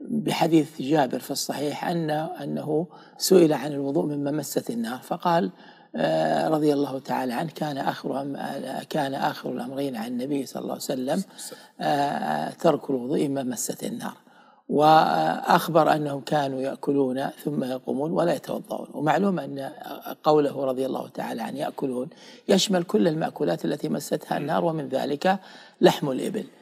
بحديث جابر في الصحيح أن أنه سئل عن الوضوء مما مست النار فقال آه، رضي الله تعالى عنه كان آخر آه، كان آخر الأمرين عن النبي صلى الله عليه وسلم آه، ترك الوضوء مما مست النار وأخبر أنهم كانوا يأكلون ثم يقومون ولا يتوضؤون ومعلوم أن قوله رضي الله تعالى عن يأكلون يشمل كل المأكولات التي مستها النار ومن ذلك لحم الإبل